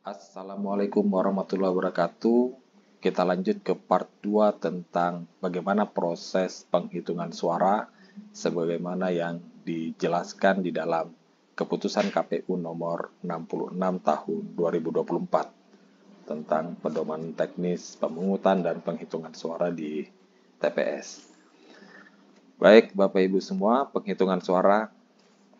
Assalamualaikum warahmatullahi wabarakatuh. Kita lanjut ke part 2 tentang bagaimana proses penghitungan suara sebagaimana yang dijelaskan di dalam keputusan KPU nomor 66 tahun 2024 tentang pedoman teknis pemungutan dan penghitungan suara di TPS. Baik, Bapak Ibu semua, penghitungan suara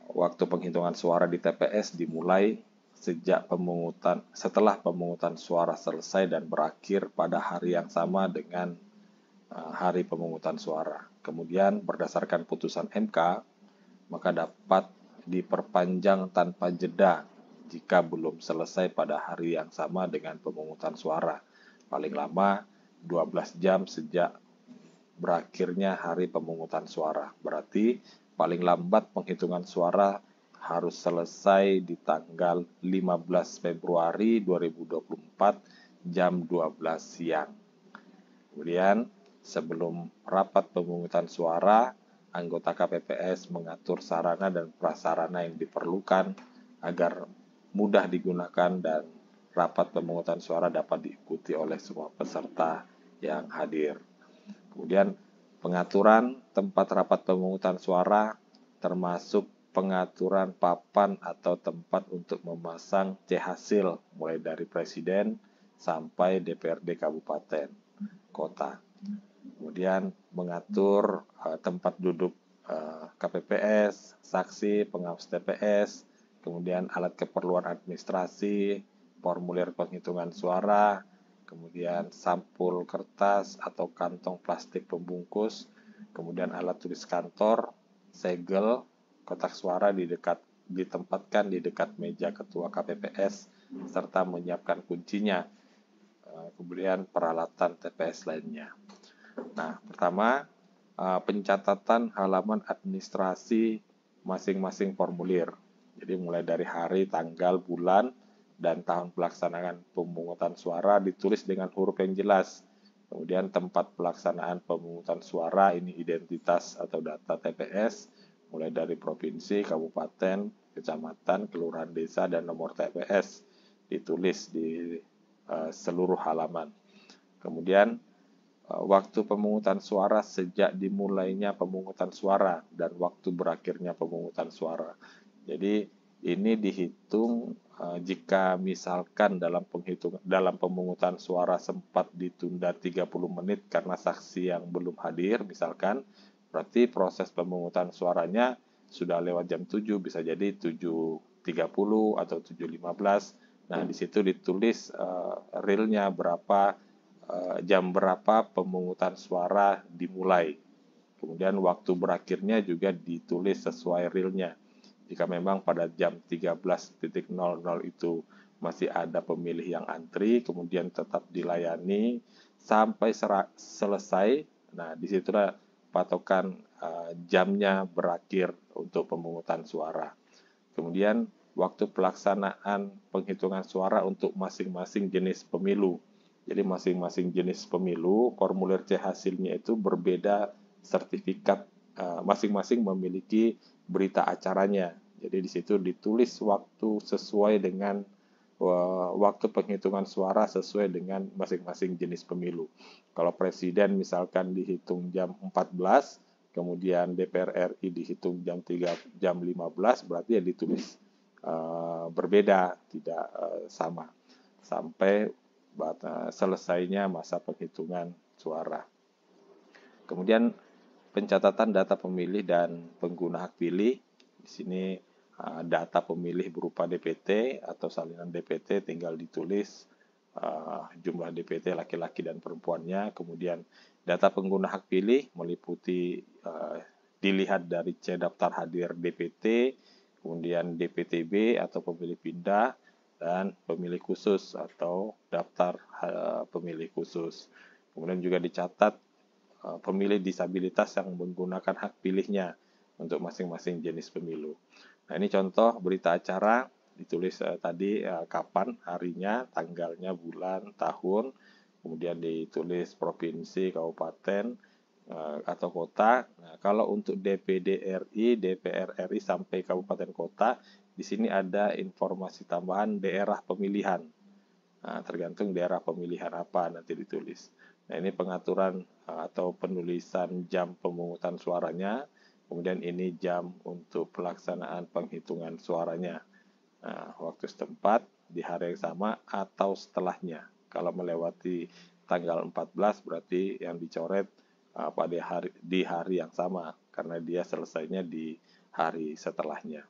waktu penghitungan suara di TPS dimulai sejak pemungutan setelah pemungutan suara selesai dan berakhir pada hari yang sama dengan eh, hari pemungutan suara. Kemudian berdasarkan putusan MK maka dapat diperpanjang tanpa jeda jika belum selesai pada hari yang sama dengan pemungutan suara. Paling lama 12 jam sejak berakhirnya hari pemungutan suara. Berarti paling lambat penghitungan suara harus selesai di tanggal 15 Februari 2024 jam 12 siang. Kemudian sebelum rapat pemungutan suara, anggota KPPS mengatur sarana dan prasarana yang diperlukan agar mudah digunakan dan rapat pemungutan suara dapat diikuti oleh semua peserta yang hadir. Kemudian pengaturan tempat rapat pemungutan suara termasuk pengaturan papan atau tempat untuk memasang C hasil mulai dari presiden sampai DPRD kabupaten kota. Kemudian mengatur uh, tempat duduk uh, eh, KPPS, saksi, pengawas TPS, kemudian alat keperluan administrasi, formulir penghitungan suara, kemudian sampul kertas atau kantong plastik pembungkus, kemudian alat tulis kantor, segel, Kotak suara dekat ditempatkan di dekat meja ketua KPPS serta menyiapkan kuncinya. Eh, kemudian peralatan TPS lainnya. Nah, pertama eh, pencatatan halaman administrasi masing-masing formulir. Jadi mulai dari hari, tanggal, bulan, dan tahun pelaksanaan pemungutan suara ditulis dengan huruf yang jelas. Kemudian tempat pelaksanaan pemungutan suara ini identitas atau data TPS mulai dari provinsi, kabupaten, kecamatan, kelurahan desa, dan nomor TPS ditulis di eh, seluruh halaman. Kemudian eh, waktu pemungutan suara sejak dimulainya pemungutan suara dan waktu berakhirnya pemungutan suara. Jadi ini dihitung eh, jika misalkan dalam penghitung dalam pemungutan suara sempat ditunda 30 menit karena saksi yang belum hadir misalkan Berarti proses pemungutan suaranya sudah lewat jam 7, bisa jadi 7.30 atau 7.15. Nah, di situ ditulis uh, eh, realnya berapa uh, jam berapa pemungutan suara dimulai. Kemudian waktu berakhirnya juga ditulis sesuai realnya. Jika memang pada jam 13.00 itu masih ada pemilih yang antri, kemudian tetap dilayani sampai selesai. Nah, disitulah patokan eh, jamnya berakhir untuk pemungutan suara. Kemudian waktu pelaksanaan penghitungan suara untuk masing-masing jenis pemilu. Jadi masing-masing jenis pemilu formulir C hasilnya itu berbeda sertifikat eh, masing-masing memiliki berita acaranya. Jadi di situ ditulis waktu sesuai dengan eh, waktu penghitungan suara sesuai dengan masing-masing jenis pemilu. Kalau presiden misalkan dihitung jam 14, kemudian DPR RI dihitung jam 3 jam 15 berarti ya ditulis uh, berbeda, tidak uh, sama sampai uh, selesainya masa penghitungan suara. Kemudian pencatatan data pemilih dan pengguna hak pilih di sini data pemilih berupa DPT atau salinan DPT tinggal ditulis uh, jumlah DPT laki-laki dan perempuannya, kemudian data pengguna hak pilih meliputi uh, dilihat dari C daftar hadir DPT, kemudian DPTB atau pemilih pindah dan pemilih khusus atau daftar uh, pemilih khusus. Kemudian juga dicatat uh, pemilih disabilitas yang menggunakan hak pilihnya untuk masing-masing jenis pemilu. Nah, ini contoh berita acara ditulis uh, tadi uh, kapan harinya, tanggalnya, bulan, tahun, kemudian ditulis provinsi, kabupaten uh, atau kota. Nah, kalau untuk DPD RI, DPR RI sampai kabupaten kota, di sini ada informasi tambahan daerah pemilihan. Nah, tergantung daerah pemilihan apa nanti ditulis. Nah, ini pengaturan atau penulisan jam pemungutan suaranya. Kemudian ini jam untuk pelaksanaan penghitungan suaranya nah, waktu setempat di hari yang sama atau setelahnya. Kalau melewati tanggal 14 berarti yang dicoret uh, pada hari di hari yang sama karena dia selesainya di hari setelahnya.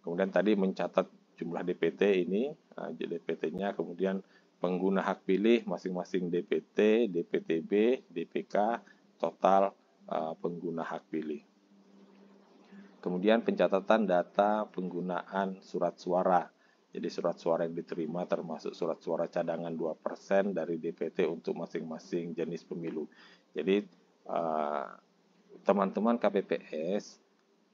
Kemudian tadi mencatat jumlah DPT ini, uh, DPT-nya kemudian pengguna hak pilih masing-masing DPT, DPTB, DPK, total uh, pengguna hak pilih. Kemudian pencatatan data penggunaan surat suara. Jadi surat suara yang diterima termasuk surat suara cadangan 2% dari DPT untuk masing-masing jenis pemilu. Jadi eh, teman-teman uh, KPPS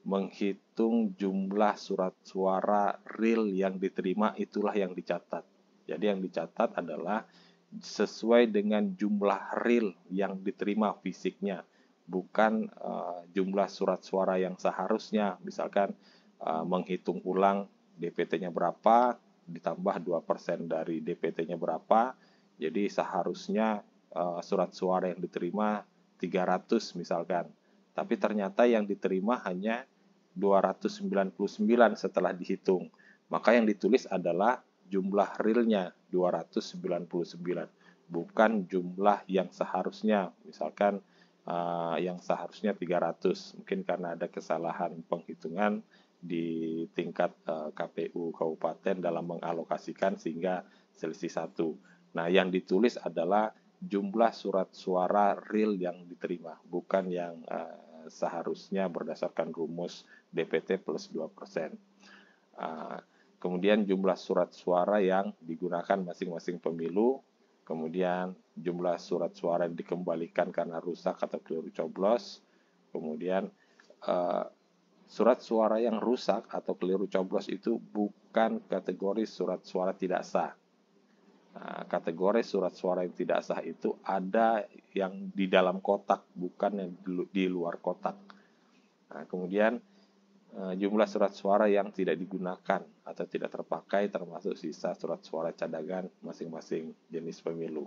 menghitung jumlah surat suara real yang diterima itulah yang dicatat. Jadi yang dicatat adalah sesuai dengan jumlah real yang diterima fisiknya bukan uh, jumlah surat suara yang seharusnya. Misalkan uh, menghitung ulang DPT-nya berapa, ditambah 2% dari DPT-nya berapa, jadi seharusnya uh, surat suara yang diterima 300 misalkan. Tapi ternyata yang diterima hanya 299 setelah dihitung. Maka yang ditulis adalah jumlah realnya 299, bukan jumlah yang seharusnya. Misalkan uh, yang seharusnya 300 mungkin karena ada kesalahan penghitungan di tingkat uh, eh, KPU kabupaten dalam mengalokasikan sehingga selisih satu. Nah, yang ditulis adalah jumlah surat suara real yang diterima, bukan yang uh, seharusnya berdasarkan rumus DPT plus 2%. Uh, kemudian jumlah surat suara yang digunakan masing-masing pemilu, kemudian jumlah surat suara yang dikembalikan karena rusak atau keliru coblos. Kemudian eh, surat suara yang rusak atau keliru coblos itu bukan kategori surat suara tidak sah. Nah, kategori surat suara yang tidak sah itu ada yang di dalam kotak, bukan yang di luar kotak. Nah, kemudian eh, jumlah surat suara yang tidak digunakan atau tidak terpakai termasuk sisa surat suara cadangan masing-masing jenis pemilu.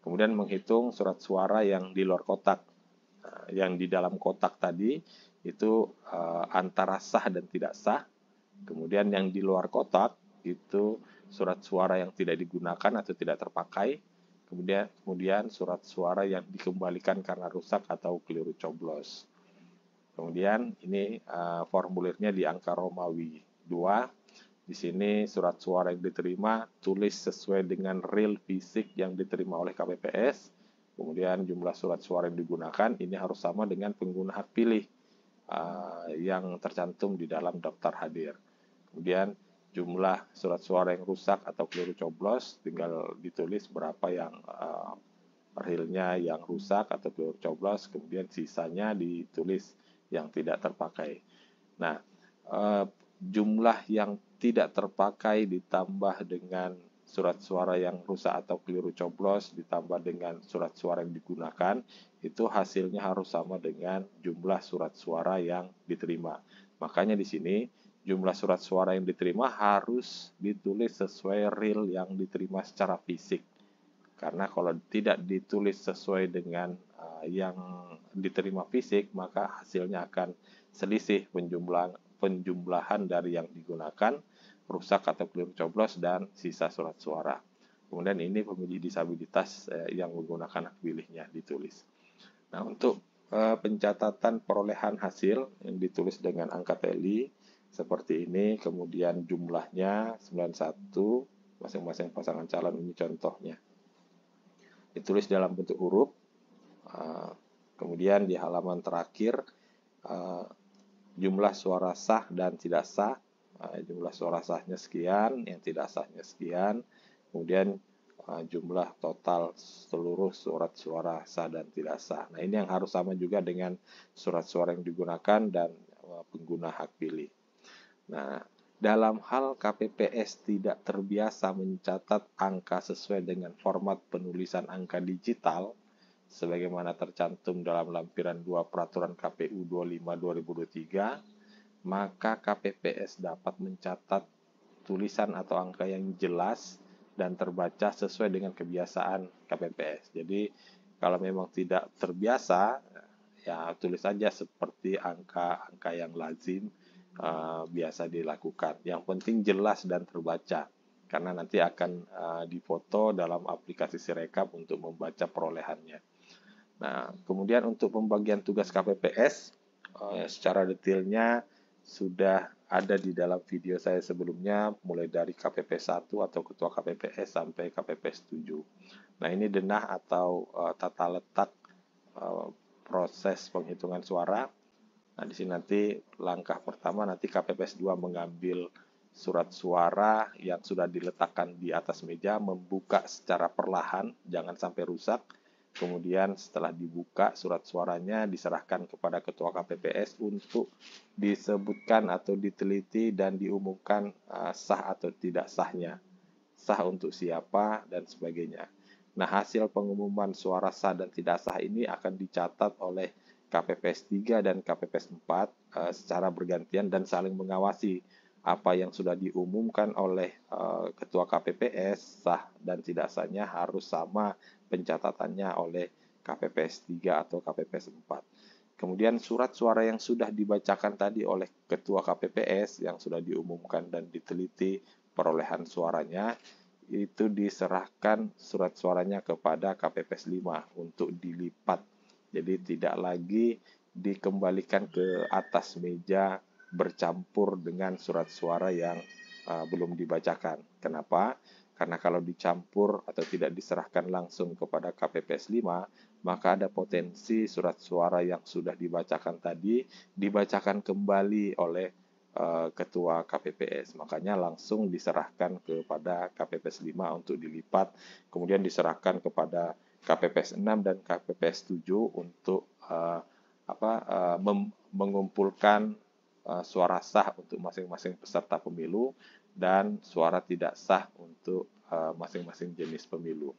Kemudian menghitung surat suara yang di luar kotak. Eh, yang di dalam kotak tadi itu eh, antara sah dan tidak sah. Kemudian yang di luar kotak itu surat suara yang tidak digunakan atau tidak terpakai. Kemudian kemudian surat suara yang dikembalikan karena rusak atau keliru coblos. Kemudian ini eh, formulirnya di angka Romawi 2 di sini surat suara yang diterima tulis sesuai dengan real fisik yang diterima oleh KPPS. Kemudian jumlah surat suara yang digunakan ini harus sama dengan pengguna hak pilih uh, yang tercantum di dalam daftar hadir. Kemudian jumlah surat suara yang rusak atau keliru coblos tinggal ditulis berapa yang uh, realnya yang rusak atau keliru coblos, kemudian sisanya ditulis yang tidak terpakai. Nah, uh, jumlah yang tidak terpakai ditambah dengan surat suara yang rusak atau keliru coblos ditambah dengan surat suara yang digunakan itu hasilnya harus sama dengan jumlah surat suara yang diterima. Makanya di sini jumlah surat suara yang diterima harus ditulis sesuai real yang diterima secara fisik. Karena kalau tidak ditulis sesuai dengan eh, yang diterima fisik, maka hasilnya akan selisih penjumlahan penjumlahan dari yang digunakan, rusak atau belum coblos, dan sisa surat suara. Kemudian ini pemilih disabilitas eh, yang menggunakan hak pilihnya ditulis. Nah, untuk eh, pencatatan perolehan hasil yang ditulis dengan angka teli seperti ini, kemudian jumlahnya 91, masing-masing pasangan calon ini contohnya. Ditulis dalam bentuk huruf, eh, kemudian di halaman terakhir jumlah suara sah dan tidak sah, eh, jumlah suara sahnya sekian, yang tidak sahnya sekian, kemudian eh, jumlah total seluruh surat suara sah dan tidak sah. Nah ini yang harus sama juga dengan surat suara yang digunakan dan eh, pengguna hak pilih. Nah dalam hal KPPS tidak terbiasa mencatat angka sesuai dengan format penulisan angka digital, sebagaimana tercantum dalam lampiran 2 Peraturan KPU 25 2023, maka KPPS dapat mencatat tulisan atau angka yang jelas dan terbaca sesuai dengan kebiasaan KPPS. Jadi kalau memang tidak terbiasa, ya tulis saja seperti angka-angka yang lazim uh, biasa dilakukan. Yang penting jelas dan terbaca karena nanti akan uh, eh, difoto dalam aplikasi Sirekap untuk membaca perolehannya. Nah, kemudian untuk pembagian tugas KPPS eh, secara detailnya sudah ada di dalam video saya sebelumnya, mulai dari KPP 1 atau Ketua KPPS sampai kpp 7. Nah, ini denah atau eh, tata letak eh, proses penghitungan suara. Nah, di sini nanti langkah pertama nanti KPPS 2 mengambil surat suara yang sudah diletakkan di atas meja, membuka secara perlahan, jangan sampai rusak. Kemudian setelah dibuka surat suaranya diserahkan kepada ketua KPPS untuk disebutkan atau diteliti dan diumumkan uh, sah atau tidak sahnya, sah untuk siapa dan sebagainya. Nah, hasil pengumuman suara sah dan tidak sah ini akan dicatat oleh KPPS 3 dan KPPS 4 uh, eh, secara bergantian dan saling mengawasi apa yang sudah diumumkan oleh uh, ketua KPPS sah dan tidak sahnya harus sama pencatatannya oleh KPPS 3 atau KPPS 4. Kemudian surat suara yang sudah dibacakan tadi oleh ketua KPPS yang sudah diumumkan dan diteliti perolehan suaranya itu diserahkan surat suaranya kepada KPPS 5 untuk dilipat. Jadi tidak lagi dikembalikan ke atas meja bercampur dengan surat suara yang uh, belum dibacakan. Kenapa? Karena kalau dicampur atau tidak diserahkan langsung kepada KPPS 5, maka ada potensi surat suara yang sudah dibacakan tadi dibacakan kembali oleh uh, ketua KPPS. Makanya langsung diserahkan kepada KPPS 5 untuk dilipat, kemudian diserahkan kepada KPPS 6 dan KPPS 7 untuk uh, apa uh, mengumpulkan Eh, suara sah untuk masing-masing peserta pemilu dan suara tidak sah untuk eh, masing-masing jenis pemilu.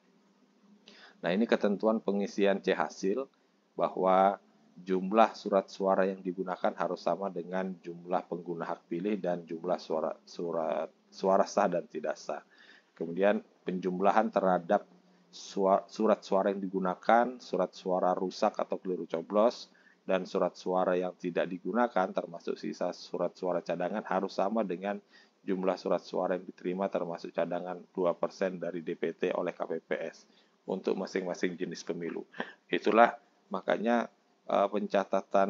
Nah, ini ketentuan pengisian C hasil bahwa jumlah surat suara yang digunakan harus sama dengan jumlah pengguna hak pilih dan jumlah suara surat suara sah dan tidak sah. Kemudian penjumlahan terhadap surat suara yang digunakan, surat suara rusak atau keliru coblos, dan surat suara yang tidak digunakan termasuk sisa surat suara cadangan harus sama dengan jumlah surat suara yang diterima termasuk cadangan 2% dari DPT oleh KPPS untuk masing-masing jenis pemilu. Itulah makanya eh, pencatatan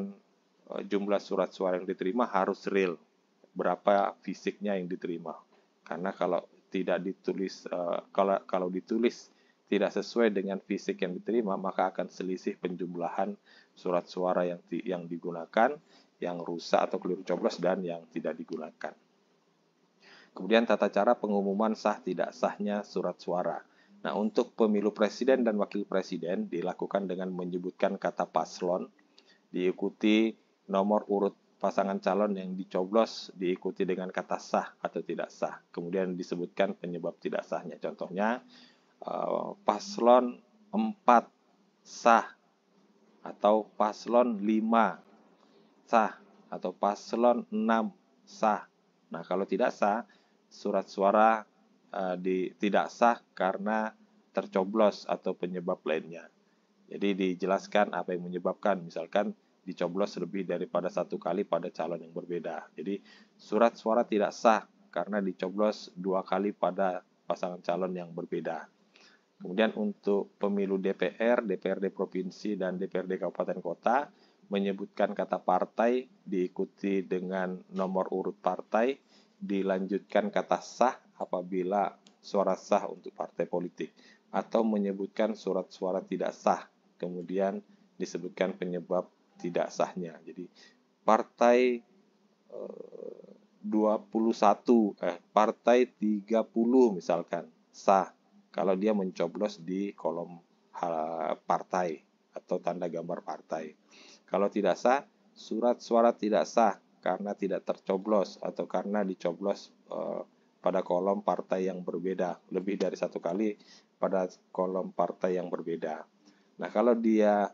eh, jumlah surat suara yang diterima harus real. Berapa fisiknya yang diterima? Karena kalau tidak ditulis eh, kalau kalau ditulis tidak sesuai dengan fisik yang diterima, maka akan selisih penjumlahan surat suara yang di, yang digunakan, yang rusak atau keliru coblos dan yang tidak digunakan. Kemudian tata cara pengumuman sah tidak sahnya surat suara. Nah, untuk pemilu presiden dan wakil presiden dilakukan dengan menyebutkan kata paslon diikuti nomor urut pasangan calon yang dicoblos diikuti dengan kata sah atau tidak sah. Kemudian disebutkan penyebab tidak sahnya. Contohnya, Eh, paslon 4 sah atau paslon 5 sah atau paslon 6 sah. Nah, kalau tidak sah, surat suara eh, di, tidak sah karena tercoblos atau penyebab lainnya. Jadi dijelaskan apa yang menyebabkan, misalkan dicoblos lebih daripada satu kali pada calon yang berbeda. Jadi surat suara tidak sah karena dicoblos dua kali pada pasangan calon yang berbeda. Kemudian untuk pemilu DPR, DPRD provinsi dan DPRD kabupaten kota menyebutkan kata partai diikuti dengan nomor urut partai, dilanjutkan kata sah apabila suara sah untuk partai politik atau menyebutkan surat-suara tidak sah. Kemudian disebutkan penyebab tidak sahnya. Jadi partai 21 eh, eh partai 30 misalkan sah kalau dia mencoblos di kolom partai atau tanda gambar partai. Kalau tidak sah, surat suara tidak sah karena tidak tercoblos atau karena dicoblos eh, pada kolom partai yang berbeda lebih dari satu kali pada kolom partai yang berbeda. Nah kalau dia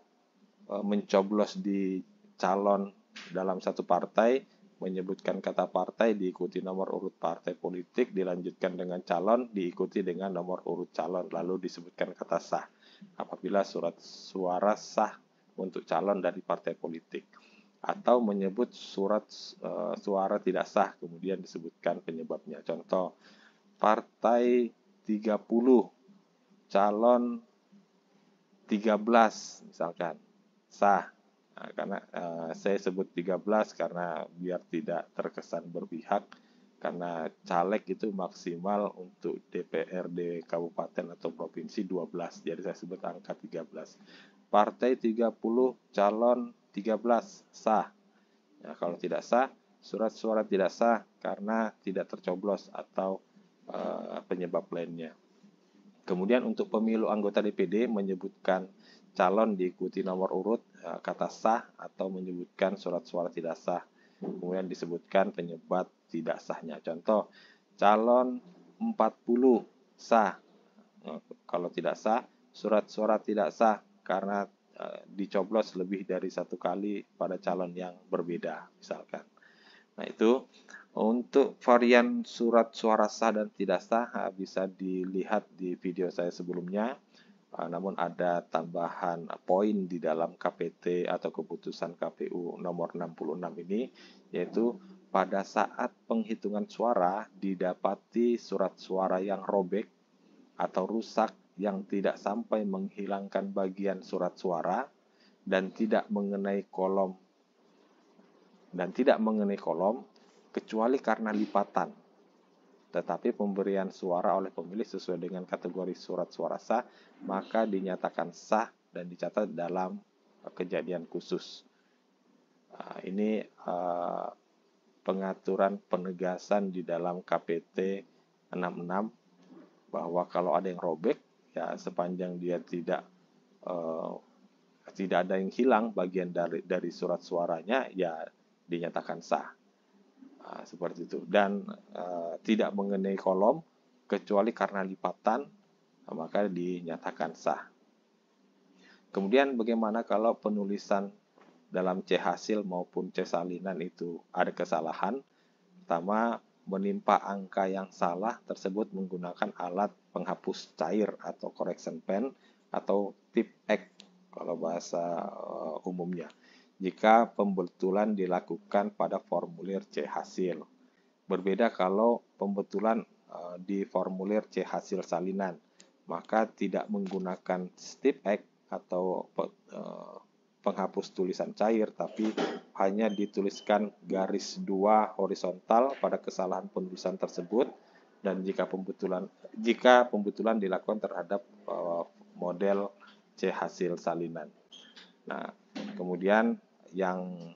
eh, mencoblos di calon dalam satu partai menyebutkan kata partai diikuti nomor urut partai politik, dilanjutkan dengan calon, diikuti dengan nomor urut calon, lalu disebutkan kata sah. Apabila surat suara sah untuk calon dari partai politik atau menyebut surat uh, suara tidak sah kemudian disebutkan penyebabnya. Contoh partai 30 calon 13 misalkan sah Nah, karena uh, saya sebut 13 karena biar tidak terkesan berpihak karena caleg itu maksimal untuk DPRD kabupaten atau provinsi 12. Jadi saya sebut angka 13. Partai 30, calon 13 sah. Nah, kalau tidak sah, surat suara tidak sah karena tidak tercoblos atau uh, penyebab lainnya. Kemudian untuk pemilu anggota DPD menyebutkan calon diikuti nomor urut Eh, kata sah atau menyebutkan surat suara tidak sah. Kemudian disebutkan penyebab tidak sahnya. Contoh, calon 40 sah. Eh, kalau tidak sah, surat suara tidak sah karena eh, dicoblos lebih dari satu kali pada calon yang berbeda, misalkan. Nah, itu untuk varian surat suara sah dan tidak sah bisa dilihat di video saya sebelumnya Ah, namun ada tambahan poin di dalam KPT atau keputusan KPU nomor 66 ini yaitu pada saat penghitungan suara didapati surat suara yang robek atau rusak yang tidak sampai menghilangkan bagian surat suara dan tidak mengenai kolom dan tidak mengenai kolom kecuali karena lipatan tetapi pemberian suara oleh pemilih sesuai dengan kategori surat suara sah, maka dinyatakan sah dan dicatat dalam eh, kejadian khusus. Ah, ini ah, pengaturan penegasan di dalam KPT 66 bahwa kalau ada yang robek ya sepanjang dia tidak eh, tidak ada yang hilang bagian dari dari surat suaranya ya dinyatakan sah. Ah, seperti itu dan uh, tidak mengenai kolom kecuali karena lipatan ah, maka dinyatakan sah. Kemudian bagaimana kalau penulisan dalam C hasil maupun C salinan itu ada kesalahan? Pertama, menimpa angka yang salah tersebut menggunakan alat penghapus cair atau correction pen atau tip X kalau bahasa uh, umumnya jika pembetulan dilakukan pada formulir C hasil. Berbeda kalau pembetulan eh, di formulir C hasil salinan, maka tidak menggunakan step X atau eh, penghapus tulisan cair, tapi hanya dituliskan garis dua horizontal pada kesalahan penulisan tersebut. Dan jika pembetulan jika pembetulan dilakukan terhadap eh, model C hasil salinan. Nah, kemudian yang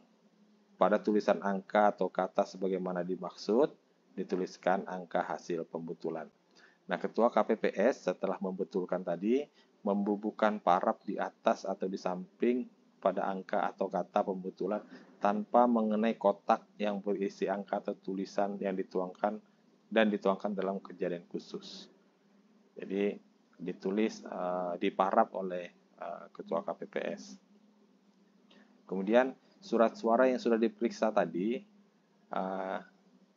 pada tulisan angka atau kata sebagaimana dimaksud dituliskan angka hasil pembetulan. Nah, ketua KPPS setelah membetulkan tadi membubuhkan paraf di atas atau di samping pada angka atau kata pembetulan tanpa mengenai kotak yang berisi angka atau tulisan yang dituangkan dan dituangkan dalam kejadian khusus. Jadi ditulis uh, eh, diparap oleh uh, ketua KPPS. Kemudian surat suara yang sudah diperiksa tadi uh,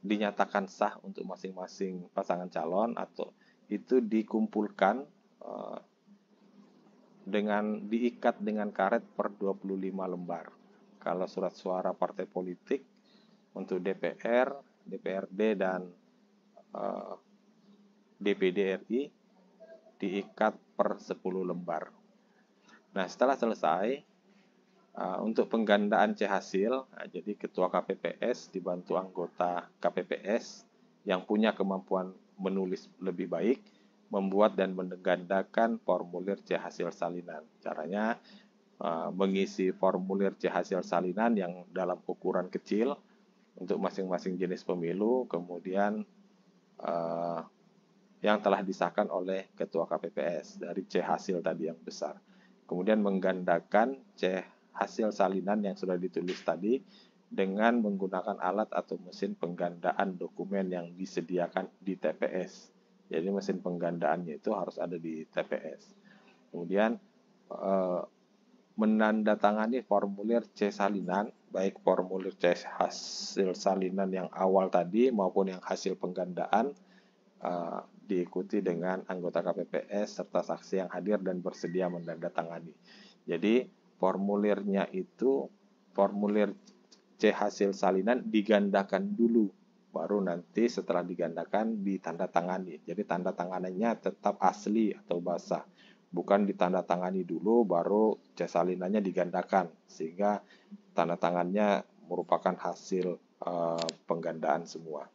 dinyatakan sah untuk masing-masing pasangan calon atau itu dikumpulkan uh, dengan diikat dengan karet per 25 lembar. Kalau surat suara partai politik untuk DPR, DPRD dan uh, eh, DPD RI diikat per 10 lembar. Nah, setelah selesai Ah, untuk penggandaan C hasil, ah, jadi ketua KPPS dibantu anggota KPPS yang punya kemampuan menulis lebih baik, membuat dan menggandakan formulir C hasil salinan. Caranya ah, mengisi formulir C hasil salinan yang dalam ukuran kecil untuk masing-masing jenis pemilu, kemudian yang telah disahkan oleh ketua KPPS dari C hasil tadi yang besar. Kemudian menggandakan C hasil salinan yang sudah ditulis tadi dengan menggunakan alat atau mesin penggandaan dokumen yang disediakan di TPS. Jadi mesin penggandaannya itu harus ada di TPS. Kemudian eh, menandatangani formulir C salinan, baik formulir C hasil salinan yang awal tadi maupun yang hasil penggandaan eh, diikuti dengan anggota KPPS serta saksi yang hadir dan bersedia menandatangani. Jadi formulirnya itu formulir C hasil salinan digandakan dulu baru nanti setelah digandakan ditandatangani. Jadi tanda tangannya tetap asli atau basah, bukan ditandatangani dulu baru C salinannya digandakan sehingga tanda tangannya merupakan hasil e, penggandaan semua.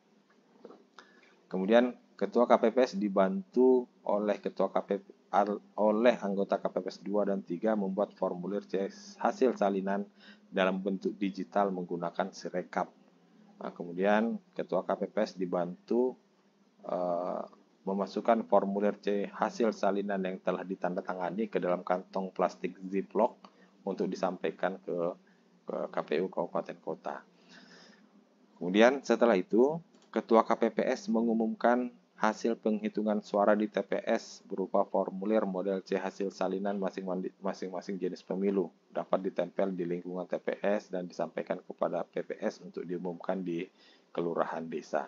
Kemudian ketua KPPS dibantu oleh ketua KPPS oleh anggota KPPS 2 dan 3 membuat formulir hasil salinan dalam bentuk digital menggunakan Sirekap. Nah, kemudian ketua KPPS dibantu uh, memasukkan formulir C hasil salinan yang telah ditandatangani ke dalam kantong plastik ziplock untuk disampaikan ke, ke KPU Kabupaten Kota. Kemudian setelah itu, Ketua KPPS mengumumkan hasil penghitungan suara di TPS berupa formulir model C hasil salinan masing-masing jenis pemilu dapat ditempel di lingkungan TPS dan disampaikan kepada PPS untuk diumumkan di kelurahan desa.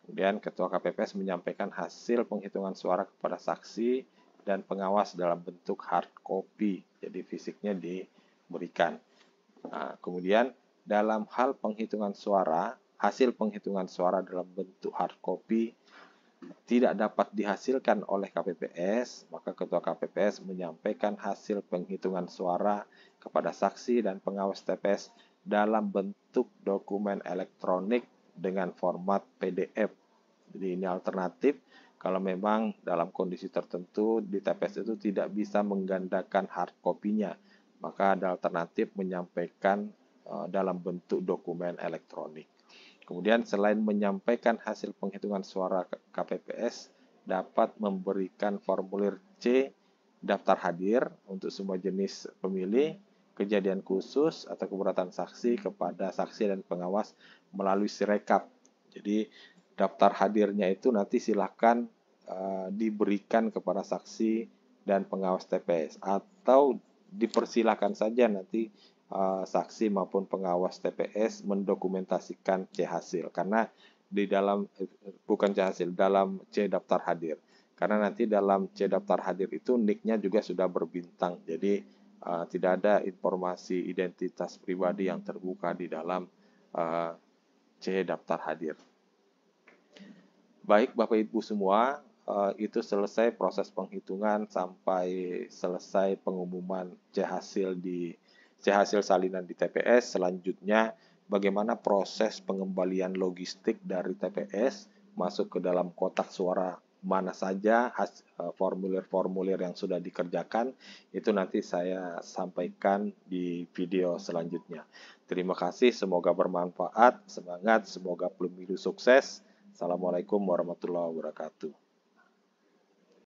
Kemudian Ketua KPPS menyampaikan hasil penghitungan suara kepada saksi dan pengawas dalam bentuk hard copy, jadi fisiknya diberikan. Nah, kemudian dalam hal penghitungan suara, hasil penghitungan suara dalam bentuk hard copy tidak dapat dihasilkan oleh KPPS, maka Ketua KPPS menyampaikan hasil penghitungan suara kepada saksi dan pengawas TPS dalam bentuk dokumen elektronik dengan format PDF. Jadi ini alternatif kalau memang dalam kondisi tertentu di TPS itu tidak bisa menggandakan hard copy-nya, maka ada alternatif menyampaikan eh, dalam bentuk dokumen elektronik. Kemudian selain menyampaikan hasil penghitungan suara KPPS, dapat memberikan formulir C daftar hadir untuk semua jenis pemilih, kejadian khusus atau keberatan saksi kepada saksi dan pengawas melalui sirekap. Jadi daftar hadirnya itu nanti silahkan uh, eh, diberikan kepada saksi dan pengawas TPS atau dipersilahkan saja nanti Eh, saksi maupun pengawas TPS mendokumentasikan C hasil karena di dalam bukan C hasil dalam C daftar hadir karena nanti dalam C daftar hadir itu nicknya juga sudah berbintang jadi eh, tidak ada informasi identitas pribadi yang terbuka di dalam eh, C daftar hadir baik Bapak Ibu semua itu selesai proses penghitungan sampai selesai pengumuman C hasil di C hasil salinan di TPS, selanjutnya bagaimana proses pengembalian logistik dari TPS masuk ke dalam kotak suara mana saja e, formulir-formulir yang sudah dikerjakan itu nanti saya sampaikan di video selanjutnya. Terima kasih, semoga bermanfaat, semangat, semoga pemilu sukses. Assalamualaikum warahmatullahi wabarakatuh.